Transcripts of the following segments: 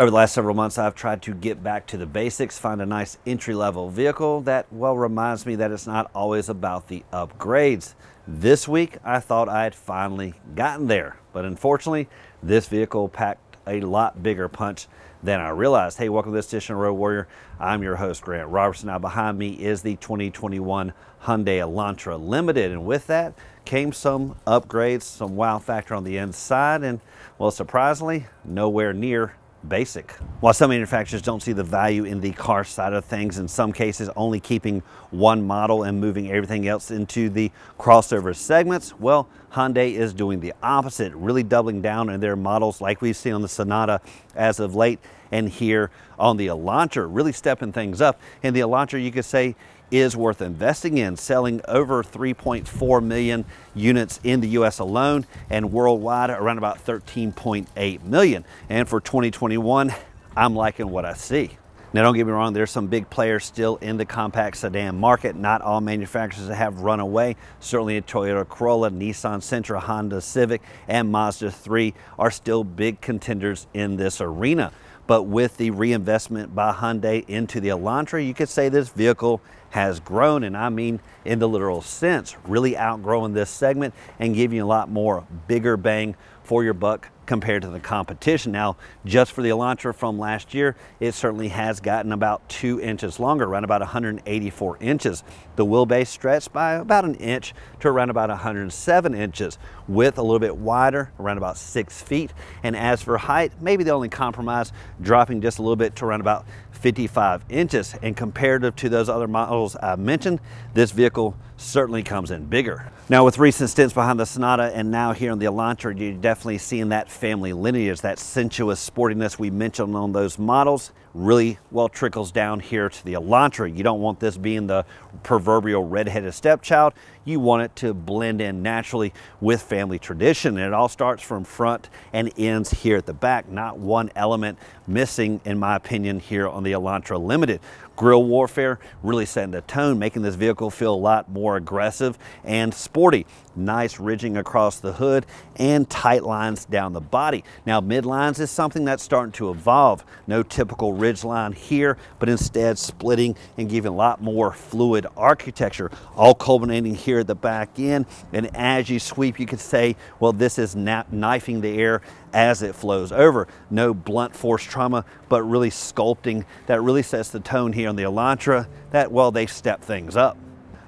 Over the last several months, I've tried to get back to the basics, find a nice entry level vehicle that, well, reminds me that it's not always about the upgrades. This week, I thought I had finally gotten there, but unfortunately, this vehicle packed a lot bigger punch than I realized. Hey, welcome to this edition of Road Warrior. I'm your host, Grant Robertson. Now, behind me is the 2021 Hyundai Elantra Limited, and with that came some upgrades, some wow factor on the inside, and, well, surprisingly, nowhere near basic. While some manufacturers don't see the value in the car side of things, in some cases only keeping one model and moving everything else into the crossover segments, well, Hyundai is doing the opposite, really doubling down on their models like we've seen on the Sonata as of late and here on the Elantra, really stepping things up. In the Elantra, you could say is worth investing in, selling over 3.4 million units in the US alone and worldwide around about 13.8 million. And for 2021, I'm liking what I see. Now, don't get me wrong, there's some big players still in the compact sedan market. Not all manufacturers have run away. Certainly, Toyota Corolla, Nissan Sentra, Honda Civic, and Mazda 3 are still big contenders in this arena. But with the reinvestment by Hyundai into the Elantra, you could say this vehicle has grown, and I mean in the literal sense, really outgrowing this segment and giving you a lot more bigger bang for your buck compared to the competition. Now, just for the Elantra from last year, it certainly has gotten about two inches longer, around about 184 inches. The wheelbase stretched by about an inch to around about 107 inches, width a little bit wider, around about six feet. And as for height, maybe the only compromise, dropping just a little bit to around about 55 inches. And comparative to those other models I mentioned, this vehicle certainly comes in bigger. Now with recent stints behind the Sonata and now here on the Elantra, you're definitely seeing that family lineage, that sensuous sportiness we mentioned on those models really well trickles down here to the Elantra. You don't want this being the proverbial redheaded stepchild. You want it to blend in naturally with family tradition. And it all starts from front and ends here at the back. Not one element missing, in my opinion, here on the Elantra Limited. Grill warfare really setting the tone, making this vehicle feel a lot more aggressive and sporty. Nice ridging across the hood and tight lines down the body. Now, midlines is something that's starting to evolve. No typical ridge line here, but instead splitting and giving a lot more fluid architecture, all culminating here clear the back end. And as you sweep, you could say, well, this is knifing the air as it flows over. No blunt force trauma, but really sculpting. That really sets the tone here on the Elantra that, well, they step things up.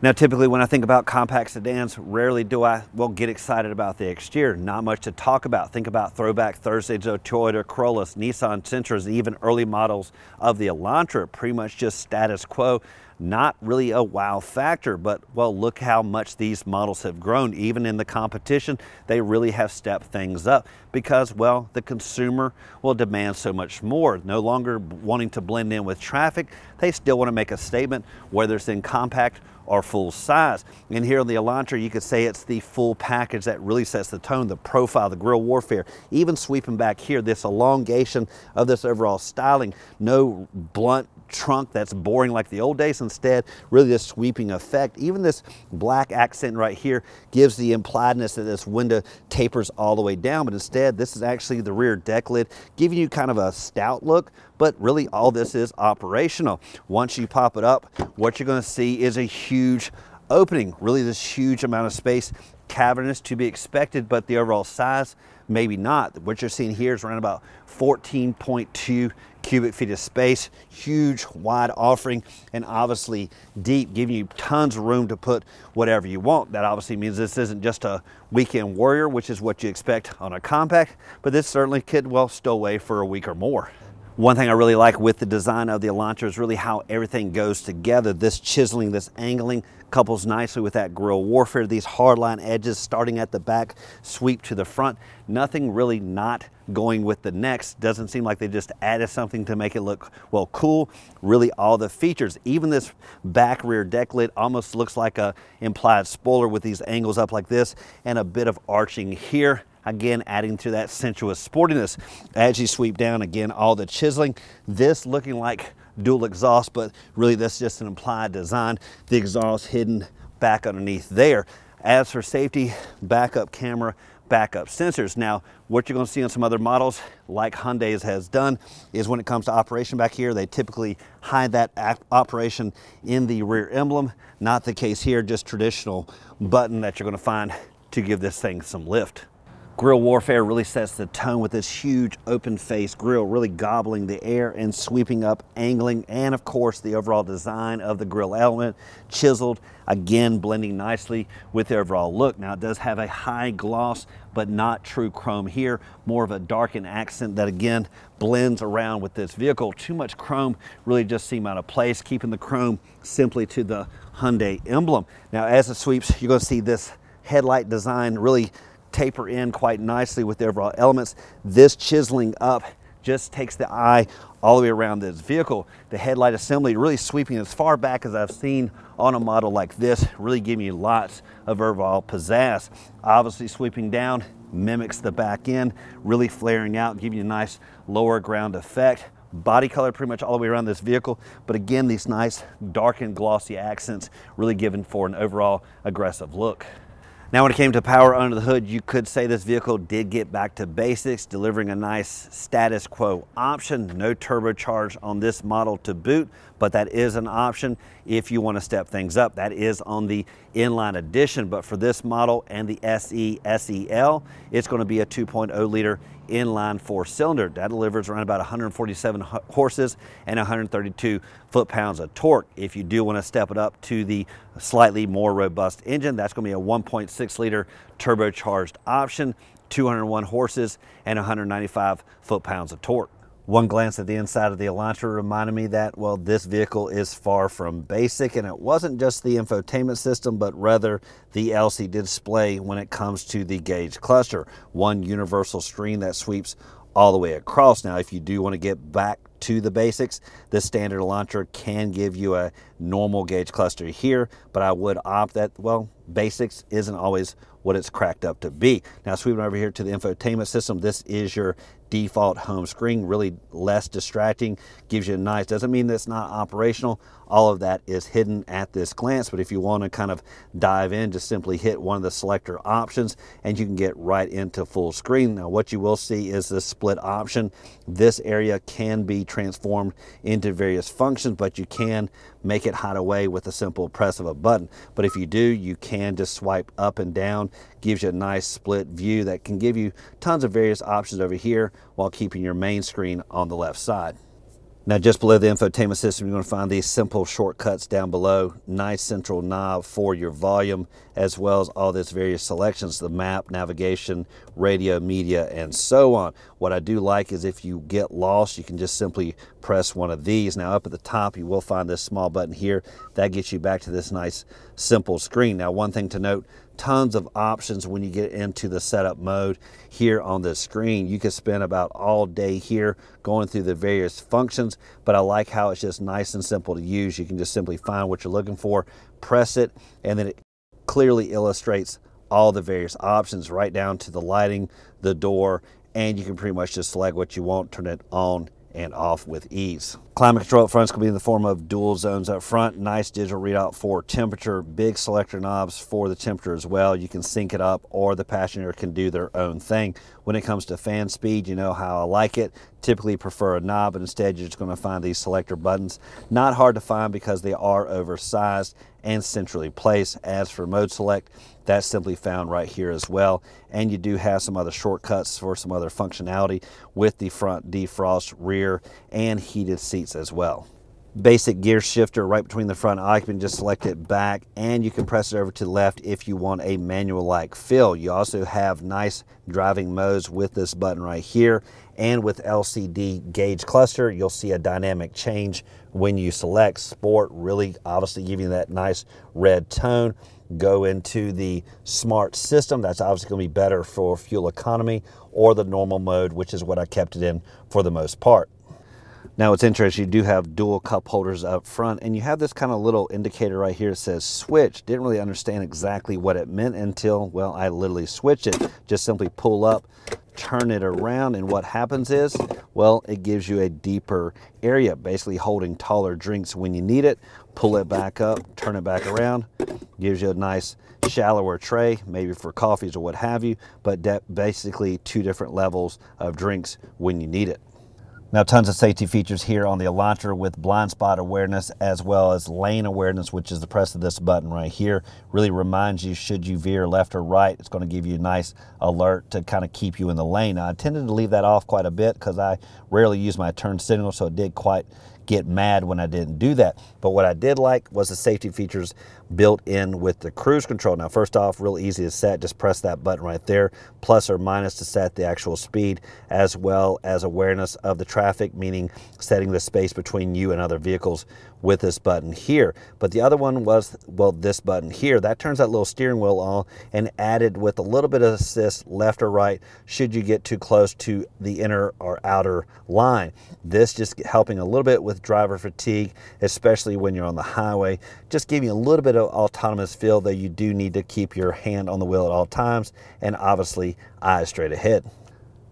Now, typically when I think about compact sedans, rarely do I, well, get excited about the exterior. Not much to talk about. Think about throwback Thursdays of Toyota Corollas, Nissan Sentras, even early models of the Elantra, pretty much just status quo not really a wow factor, but well, look how much these models have grown. Even in the competition, they really have stepped things up because, well, the consumer will demand so much more. No longer wanting to blend in with traffic, they still want to make a statement, whether it's in compact or full size. And here on the Elantra, you could say it's the full package that really sets the tone, the profile, the grill warfare, even sweeping back here, this elongation of this overall styling, no blunt trunk that's boring like the old days instead. Really this sweeping effect. Even this black accent right here gives the impliedness that this window tapers all the way down, but instead this is actually the rear deck lid, giving you kind of a stout look, but really all this is operational. Once you pop it up, what you're gonna see is a huge opening, really this huge amount of space, cavernous to be expected, but the overall size, maybe not. What you're seeing here is around about 14.2 cubic feet of space, huge wide offering, and obviously deep, giving you tons of room to put whatever you want. That obviously means this isn't just a weekend warrior, which is what you expect on a compact, but this certainly could well stow away for a week or more. One thing I really like with the design of the Elantra is really how everything goes together. This chiseling, this angling, Couples nicely with that grill warfare. These hardline edges starting at the back, sweep to the front. Nothing really not going with the next. Doesn't seem like they just added something to make it look, well, cool. Really all the features, even this back rear deck lid almost looks like a implied spoiler with these angles up like this and a bit of arching here. Again, adding to that sensuous sportiness. As you sweep down, again, all the chiseling. This looking like dual exhaust, but really that's just an implied design. The exhaust hidden back underneath there. As for safety, backup camera, backup sensors. Now, what you're gonna see on some other models, like Hyundai's has done, is when it comes to operation back here, they typically hide that operation in the rear emblem. Not the case here, just traditional button that you're gonna find to give this thing some lift. Grill Warfare really sets the tone with this huge open face grill, really gobbling the air and sweeping up angling. And of course, the overall design of the grill element, chiseled, again, blending nicely with the overall look. Now it does have a high gloss, but not true chrome here, more of a darkened accent that again, blends around with this vehicle. Too much chrome really just seemed out of place, keeping the chrome simply to the Hyundai emblem. Now as it sweeps, you're gonna see this headlight design really taper in quite nicely with the overall elements. This chiseling up just takes the eye all the way around this vehicle. The headlight assembly really sweeping as far back as I've seen on a model like this, really giving you lots of overall pizzazz. Obviously sweeping down mimics the back end, really flaring out, giving you a nice lower ground effect. Body color pretty much all the way around this vehicle, but again, these nice dark and glossy accents really given for an overall aggressive look. Now when it came to power under the hood, you could say this vehicle did get back to basics, delivering a nice status quo option. No turbocharge on this model to boot, but that is an option if you want to step things up. That is on the inline edition, but for this model and the SE SEL, it's going to be a 2.0 liter inline four cylinder. That delivers around about 147 horses and 132 foot-pounds of torque. If you do want to step it up to the slightly more robust engine, that's going to be a 1.6 liter turbocharged option, 201 horses and 195 foot-pounds of torque. One glance at the inside of the Elantra reminded me that, well, this vehicle is far from basic, and it wasn't just the infotainment system, but rather the LCD display when it comes to the gauge cluster. One universal screen that sweeps all the way across. Now, if you do want to get back to the basics, the standard Elantra can give you a normal gauge cluster here, but I would opt that, well, basics isn't always what it's cracked up to be. Now, sweeping over here to the infotainment system, this is your default home screen, really less distracting, gives you a nice, doesn't mean that's not operational, all of that is hidden at this glance. But if you want to kind of dive in, just simply hit one of the selector options and you can get right into full screen. Now what you will see is the split option. This area can be transformed into various functions, but you can make it hide away with a simple press of a button. But if you do, you can just swipe up and down, gives you a nice split view that can give you tons of various options over here while keeping your main screen on the left side. Now just below the infotainment system, you're gonna find these simple shortcuts down below. Nice central knob for your volume, as well as all this various selections, the map, navigation, radio, media, and so on. What I do like is if you get lost, you can just simply press one of these. Now up at the top, you will find this small button here. That gets you back to this nice simple screen. Now, one thing to note, tons of options when you get into the setup mode here on this screen. You could spend about all day here going through the various functions, but I like how it's just nice and simple to use. You can just simply find what you're looking for, press it, and then it clearly illustrates all the various options right down to the lighting, the door, and you can pretty much just select what you want, turn it on and off with ease. Climate control up front's gonna be in the form of dual zones up front. Nice digital readout for temperature, big selector knobs for the temperature as well. You can sync it up or the passenger can do their own thing. When it comes to fan speed, you know how I like it typically prefer a knob, but instead you're just gonna find these selector buttons. Not hard to find because they are oversized and centrally placed. As for mode select, that's simply found right here as well. And you do have some other shortcuts for some other functionality with the front defrost, rear, and heated seats as well basic gear shifter right between the front occupant just select it back and you can press it over to the left if you want a manual like feel you also have nice driving modes with this button right here and with LCD gauge cluster, you'll see a dynamic change when you select sport, really obviously giving that nice red tone. Go into the smart system, that's obviously gonna be better for fuel economy or the normal mode, which is what I kept it in for the most part. Now it's interesting, you do have dual cup holders up front and you have this kind of little indicator right here that says switch. Didn't really understand exactly what it meant until, well, I literally switch it. Just simply pull up, turn it around and what happens is, well, it gives you a deeper area, basically holding taller drinks when you need it. Pull it back up, turn it back around, gives you a nice shallower tray, maybe for coffees or what have you, but basically two different levels of drinks when you need it. Now, tons of safety features here on the Elantra with blind spot awareness as well as lane awareness, which is the press of this button right here. Really reminds you should you veer left or right, it's going to give you a nice alert to kind of keep you in the lane. I tended to leave that off quite a bit because I rarely use my turn signal, so it did quite get mad when I didn't do that. But what I did like was the safety features built in with the cruise control. Now, first off, real easy to set. Just press that button right there, plus or minus to set the actual speed, as well as awareness of the traffic, meaning setting the space between you and other vehicles with this button here. But the other one was, well, this button here. That turns that little steering wheel on and added with a little bit of assist left or right should you get too close to the inner or outer line. This just helping a little bit with driver fatigue, especially when you're on the highway, just giving you a little bit of autonomous feel, though you do need to keep your hand on the wheel at all times and obviously eyes straight ahead.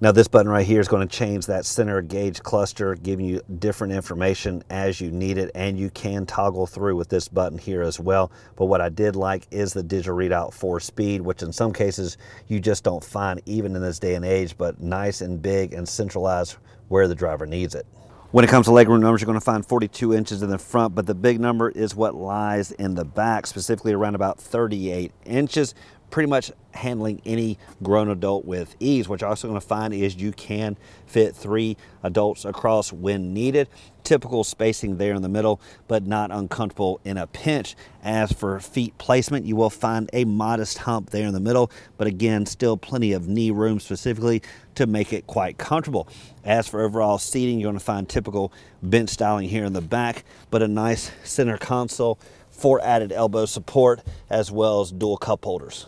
Now this button right here is going to change that center gauge cluster, giving you different information as you need it, and you can toggle through with this button here as well. But what I did like is the digital readout for speed, which in some cases you just don't find even in this day and age, but nice and big and centralized where the driver needs it. When it comes to legroom numbers, you're going to find 42 inches in the front, but the big number is what lies in the back, specifically around about 38 inches pretty much handling any grown adult with ease. What you're also gonna find is you can fit three adults across when needed. Typical spacing there in the middle, but not uncomfortable in a pinch. As for feet placement, you will find a modest hump there in the middle, but again, still plenty of knee room specifically to make it quite comfortable. As for overall seating, you're gonna find typical bench styling here in the back, but a nice center console for added elbow support as well as dual cup holders.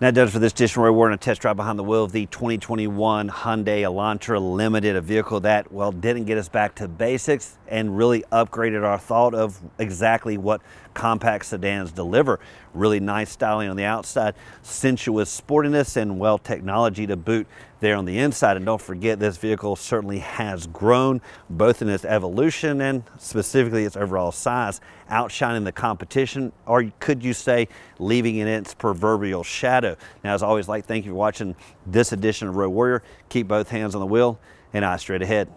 That does for this edition where we're in a test drive behind the wheel of the 2021 Hyundai Elantra Limited, a vehicle that, well, didn't get us back to basics and really upgraded our thought of exactly what compact sedans deliver. Really nice styling on the outside, sensuous sportiness, and well, technology to boot there on the inside. And don't forget, this vehicle certainly has grown both in its evolution and specifically its overall size, outshining the competition, or could you say leaving it in its proverbial shadow. Now, as always, like, thank you for watching this edition of Road Warrior. Keep both hands on the wheel and eyes straight ahead.